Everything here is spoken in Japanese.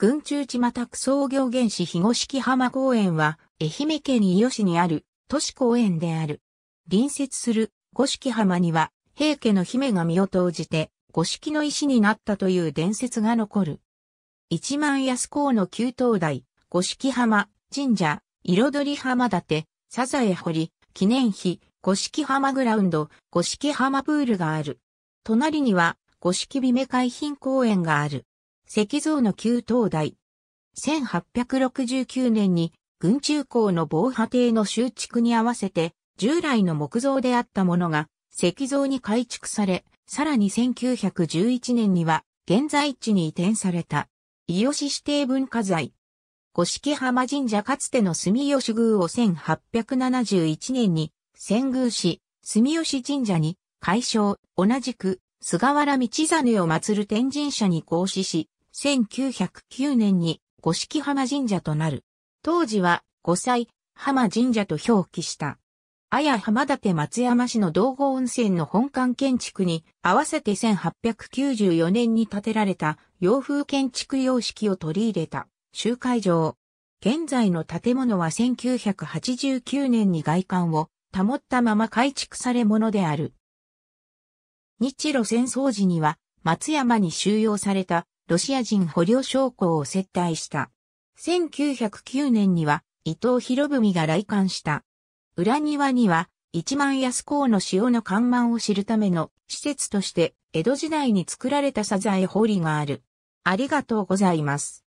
群中地また創業原始東木浜公園は、愛媛県伊予市にある都市公園である。隣接する五色浜には、平家の姫が身を投じて、五色の石になったという伝説が残る。一万安港の旧灯台、五色浜、神社、彩り浜立、サザエ堀、記念碑、五色浜グラウンド、五色浜プールがある。隣には、五色美海浜公園がある。石像の旧灯台。1869年に、軍中校の防波堤の修築に合わせて、従来の木造であったものが、石像に改築され、さらに1911年には、現在地に移転された。伊予市指定文化財。五色浜神社かつての住吉宮を1871年に、仙宮市、住吉神社に、改称、同じく、菅原道真を祀る天神社に合祀し、1909年に五色浜神社となる。当時は五歳浜神社と表記した。綾浜立松山市の道後温泉の本館建築に合わせて1894年に建てられた洋風建築様式を取り入れた集会場。現在の建物は1989年に外観を保ったまま改築されものである。日露戦争時には松山に収容されたロシア人捕虜将校を接待した。1909年には伊藤博文が来館した。裏庭には一万安港の潮の看板を知るための施設として江戸時代に作られたサザエ堀がある。ありがとうございます。